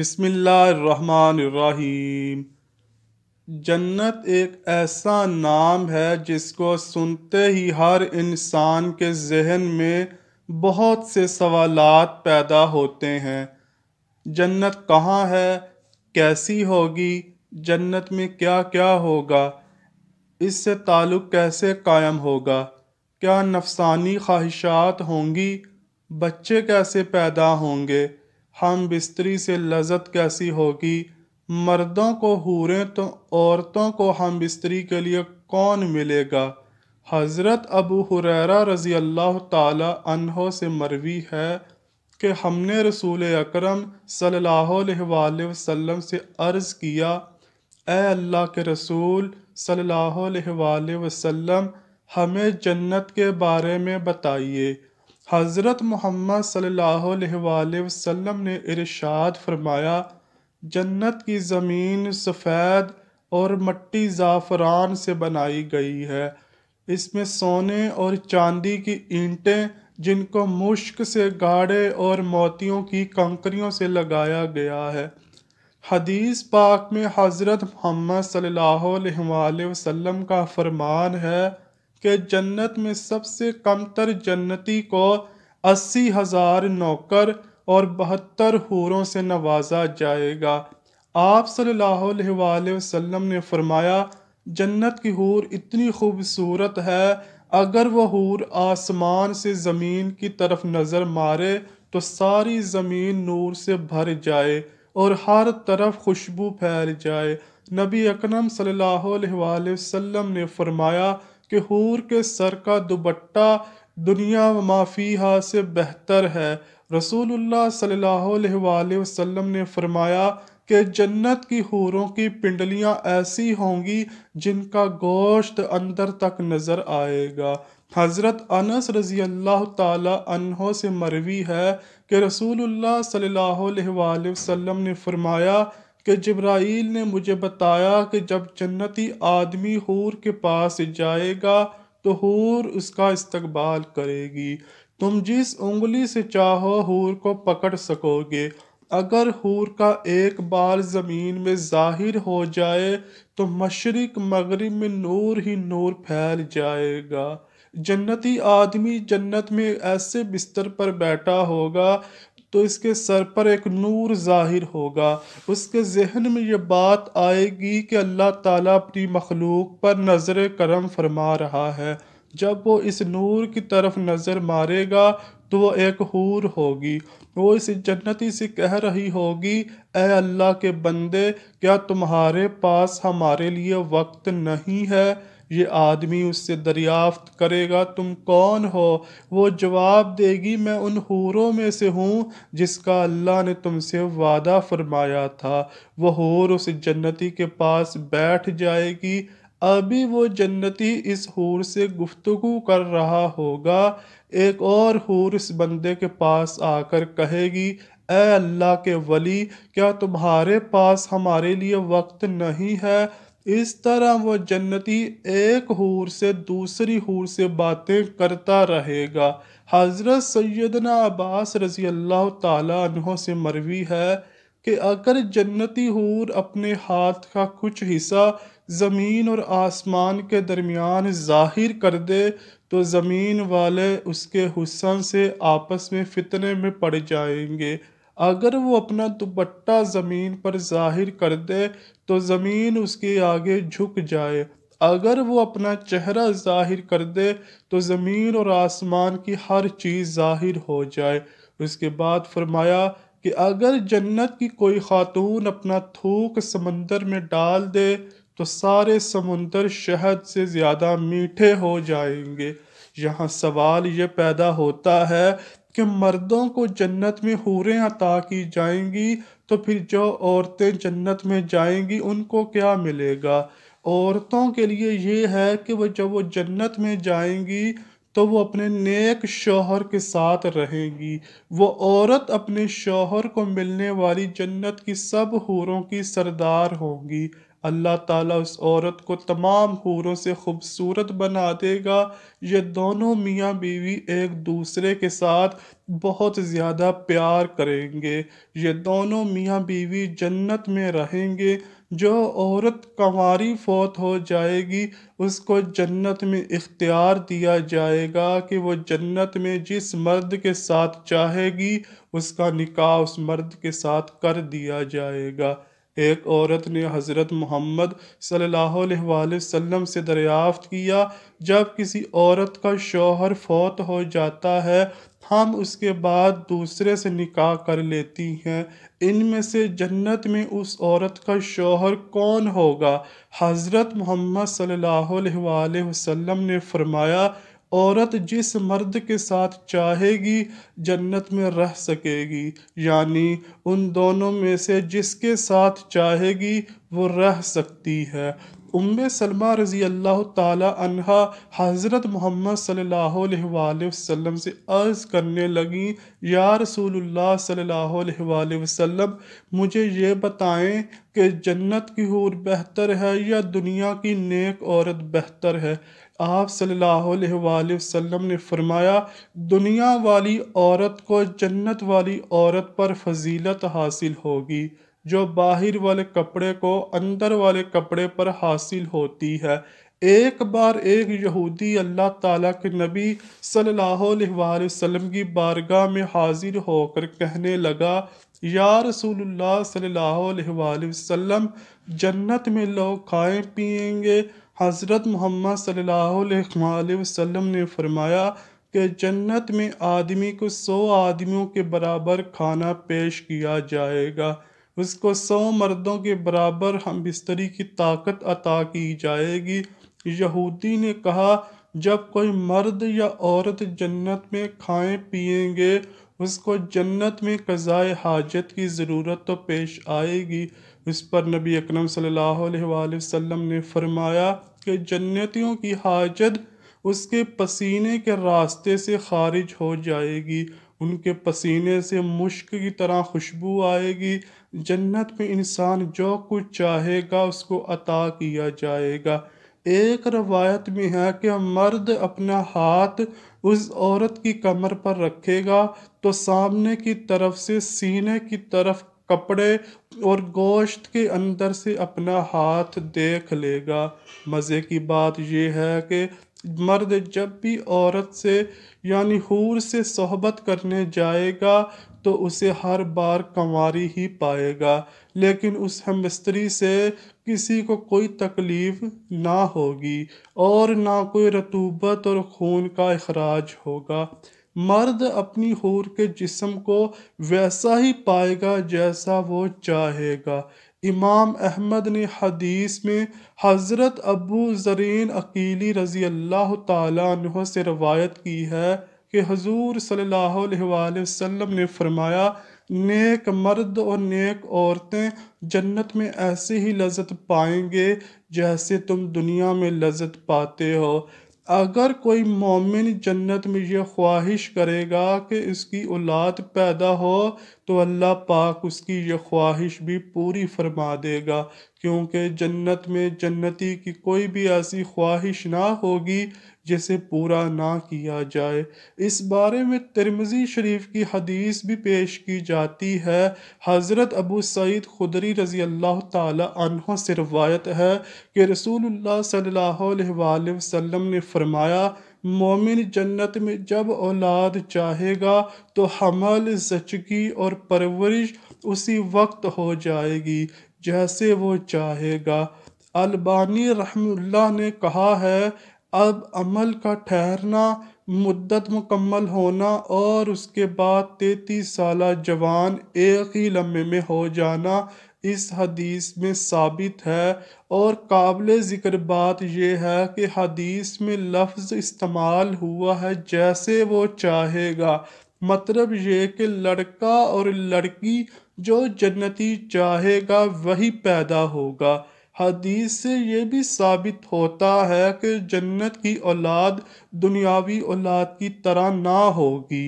बिस्मिल्लाहिर्रहमानिर्रहीम जन्नत एक ऐसा नाम है जिसको सुनते ही हर इंसान के जहन में बहुत से सवालात पैदा होते हैं जन्नत कहाँ है कैसी होगी जन्नत में क्या क्या होगा इससे ताल्लुक़ कैसे कायम होगा क्या नफसानी ख्वाहिशात होंगी बच्चे कैसे पैदा होंगे हम बिस्तरी से लजत कैसी होगी मर्दों को हूरें तो औरतों को हम बिस्तरी के लिए कौन मिलेगा हज़रत अबू हुररा रज़ी अल्लाह तहो से मरवी है कि हमने रसूल अकरम सल्लल्लाहु अलैहि वसल्लम से अर्ज़ किया ए अल्लाह के रसूल सल्लल्लाहु अलैहि वसल्लम हमें जन्नत के बारे में बताइए हज़रत मोहम्मद सल्लल्लाहु वसल्लम ने इरशाद फरमाया जन्नत की ज़मीन सफ़ेद और मट्टी ज़ाफ़रान से बनाई गई है इसमें सोने और चांदी की ईंटें जिनको मुश्क से गाढ़े और मोतियों की कंकरियों से लगाया गया है हदीस पाक में हज़रत मोहम्मद सल्लल्लाहु अलैहि वसल्लम का फरमान है कि जन्नत में सबसे कमतर जन्नती को अस्सी हज़ार नौकर और बहत्तर हूरों से नवाजा जाएगा आप सल्लल्लाहु अलैहि वसल्लम ने फरमाया जन्नत की हूर इतनी खूबसूरत है अगर वह हूर आसमान से ज़मीन की तरफ नज़र मारे तो सारी ज़मीन नूर से भर जाए और हर तरफ खुशबू फैल जाए नबी अकरम सल्लल्लाहु अलैहि वसल्लम ने फरमाया कि हूर के सर का दुबट्टा दुनिया माफिया से बेहतर है रसूलुल्लाह सल्लल्लाहु अलैहि वसल्लम ने फरमाया कि जन्नत की हूरों की पिंडलियां ऐसी होंगी जिनका गोश्त अंदर तक नज़र आएगा हज़रत अनस रज़ी अल्लाह तहों से मरवी है कि रसूलुल्लाह सल्लल्लाहु अलैहि वसल्लम ने फरमाया कि जब्राइल ने मुझे बताया कि जब जन्नती आदमी हूर के पास जाएगा तो हूर उसका इस्तकबाल करेगी तुम जिस उंगली से चाहो हूर को पकड़ सकोगे अगर हूर का एक बार ज़मीन में जाहिर हो जाए तो मशरक मगरब में नूर ही नूर फैल जाएगा जन्नती आदमी जन्नत में ऐसे बिस्तर पर बैठा होगा तो इसके सर पर एक नूर ज़ाहिर होगा उसके जहन में ये बात आएगी कि अल्लाह ताला अपनी मखलूक पर नज़र करम फरमा रहा है जब वो इस नूर की तरफ नज़र मारेगा तो वो एक हूर होगी वो इस जन्नती से कह रही होगी ए अल्लाह के बंदे क्या तुम्हारे पास हमारे लिए वक्त नहीं है ये आदमी उससे दरियाफ्त करेगा तुम कौन हो वो जवाब देगी मैं उन हूरों में से हूँ जिसका अल्लाह ने तुमसे वादा फरमाया था वह हूर उस जन्नती के पास बैठ जाएगी अभी वो जन्नती इस हूर से गुफ्तगु कर रहा होगा एक और हूर इस बंदे के पास आकर कहेगी अल्लाह के वली क्या तुम्हारे पास हमारे लिए वक्त नहीं है इस तरह वह जन्नती एक हूर से दूसरी हूर से बातें करता रहेगा हज़रत सैदना अब्बास रज़ी अल्लाह तहों से मरवी है कि अगर जन्नती हूर अपने हाथ का कुछ हिस्सा ज़मीन और आसमान के दरमियान ज़ाहिर कर दे तो ज़मीन वाले उसके हुसन से आपस में फितने में पड़ जाएंगे अगर वो अपना दुपट्टा ज़मीन पर जाहिर कर दे तो ज़मीन उसके आगे झुक जाए अगर वो अपना चेहरा जाहिर कर दे तो ज़मीन और आसमान की हर चीज़ जाहिर हो जाए उसके बाद फरमाया कि अगर जन्नत की कोई खातून अपना थूक समंदर में डाल दे तो सारे समुंदर शहद से ज़्यादा मीठे हो जाएंगे यहाँ सवाल ये पैदा होता है कि मर्दों को जन्नत में हूरें अता की जाएंगी तो फिर जो औरतें जन्नत में जाएंगी उनको क्या मिलेगा औरतों के लिए ये है कि वह जब वो जन्नत में जाएंगी तो वो अपने नेक शोहर के साथ रहेंगी वो औरत अपने शोहर को मिलने वाली जन्नत की सब हूरों की सरदार होंगी अल्लाह ताला उस औरत को तमाम हूरों से खूबसूरत बना देगा ये दोनों मियाँ बीवी एक दूसरे के साथ बहुत ज़्यादा प्यार करेंगे ये दोनों मियाँ बीवी जन्नत में रहेंगे जो औरत कंवारी फौत हो जाएगी उसको जन्नत में इख्तियार दिया जाएगा कि वो जन्नत में जिस मर्द के साथ चाहेगी उसका निकाह उस मर्द के साथ कर दिया जाएगा एक औरत ने हज़रत मोहम्मद वसल्लम से दरियाफ़त किया जब किसी औरत का शोहर फौत हो जाता है हम उसके बाद दूसरे से निकाह कर लेती हैं इनमें से जन्नत में उस औरत का शोहर कौन होगा हज़रत मोहम्मद सल्लल्लाहु अलैहि वसल्लम ने फरमाया औरत जिस मर्द के साथ चाहेगी जन्नत में रह सकेगी यानी उन दोनों में से जिसके साथ चाहेगी वो रह सकती है उम्म सलमा रज़ी अल्लाह तहा हज़रत मोहम्मद सल्ला वसम से अर्ज़ करने लगी या रसूलुल्लाह सल्ला वसम मुझे ये बताएं कि जन्नत की हूर बेहतर है या दुनिया की नेक औरत बेहतर है आप सल्ला वसम ने फरमाया दुनिया वाली औरत को जन्नत वाली औरत पर फजीलत हासिल होगी जो बाहर वाले कपड़े को अंदर वाले कपड़े पर हासिल होती है एक बार एक यहूदी अल्लाह ताला के नबी सल्लल्लाहु अलैहि वसल्लम की बारगाह में हाजिर होकर कहने लगा या रसूलुल्लाह सल्लल्लाहु अलैहि वसल्लम जन्नत में लोग खाएं पिएंगे हज़रत मोहम्मद सल्लल्लाहु अलैहि वसल्लम ने फरमाया कि जन्नत में आदमी को सौ आदमियों के बराबर खाना पेश किया जाएगा उसको सौ मर्दों के बराबर हम बिस्तरी की ताकत अता की जाएगी यहूदी ने कहा जब कोई मर्द या औरत जन्नत में खाएं पिएंगे उसको जन्नत में कज़ाए हाजत की ज़रूरत तो पेश आएगी इस पर नबी अकरम सल्लल्लाहु अलैहि वसल्लम ने फरमाया कि जन्नतियों की हाजत उसके पसीने के रास्ते से खारिज हो जाएगी उनके पसीने से मुश्क की तरह खुशबू आएगी जन्नत में इंसान जो कुछ चाहेगा उसको अता किया जाएगा एक रवायत में है कि मर्द अपना हाथ उस औरत की कमर पर रखेगा तो सामने की तरफ से सीने की तरफ कपड़े और गोश्त के अंदर से अपना हाथ देख लेगा मज़े की बात यह है कि मर्द जब भी औरत से यानी हूर से सोहबत करने जाएगा तो उसे हर बार कंवारी ही पाएगा लेकिन उस हम से किसी को कोई तकलीफ़ ना होगी और ना कोई रतूबत और खून का अखराज होगा मर्द अपनी हूर के जिस्म को वैसा ही पाएगा जैसा वो चाहेगा इमाम अहमद ने हदीस में हज़रत अबू जरीन अकीली रज़ी अल्लाह तह से रवायत की है कि हजूर सल्लल्लाहु अलैहि वसल्लम ने फरमाया नेक मर्द और नेक औरतें जन्नत में ऐसे ही लज्जत पाएंगे जैसे तुम दुनिया में लज्जत पाते हो अगर कोई मोमिन जन्नत में यह ख्वाहिश करेगा कि इसकी औलाद पैदा हो तो अल्लाह पाक उसकी यह ख्वाहिश भी पूरी फरमा देगा क्योंकि जन्नत में जन्नती की कोई भी ऐसी ख्वाहिश ना होगी जिसे पूरा ना किया जाए इस बारे में तिरमजी शरीफ की हदीस भी पेश की जाती है हज़रत अबू सईद खुदरी रज़ी अल्लाह तहों से रवायत है कि रसूलुल्लाह सल्लल्लाहु अलैहि वसल्लम ने फरमाया मोमिन जन्नत में जब औलाद चाहेगा तो हमल जचगी और परवरिश उसी वक्त हो जाएगी जैसे वो चाहेगा अलबानी रहमुल्ला ने कहा है अब अमल का ठहरना मुद्दत मुकम्मल होना और उसके बाद तैतीस साल जवान एक ही लम्हे में हो जाना इस हदीस में साबित है और काबिल ज़िक्र बात यह है कि हदीस में लफ्ज़ इस्तेमाल हुआ है जैसे वो चाहेगा मतलब ये कि लड़का और लड़की जो जन्नती चाहेगा वही पैदा होगा हदीस से यह भी साबित होता है कि जन्नत की औलाद दुनियावी औलाद की तरह ना होगी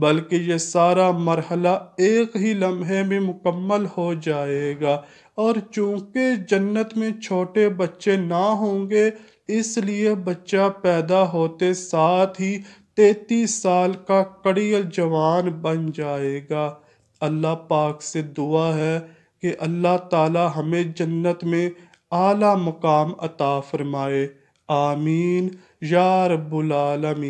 बल्कि यह सारा मरहला एक ही लम्हे में मुकम्मल हो जाएगा और चूंकि जन्नत में छोटे बच्चे ना होंगे इसलिए बच्चा पैदा होते साथ ही तैतीस साल का कड़ियल जवान बन जाएगा अल्लाह पाक से दुआ है कि अल्लाह ताला हमें जन्नत में आला मुकाम अता फरमाए आमीन या रब्बुल आलमीन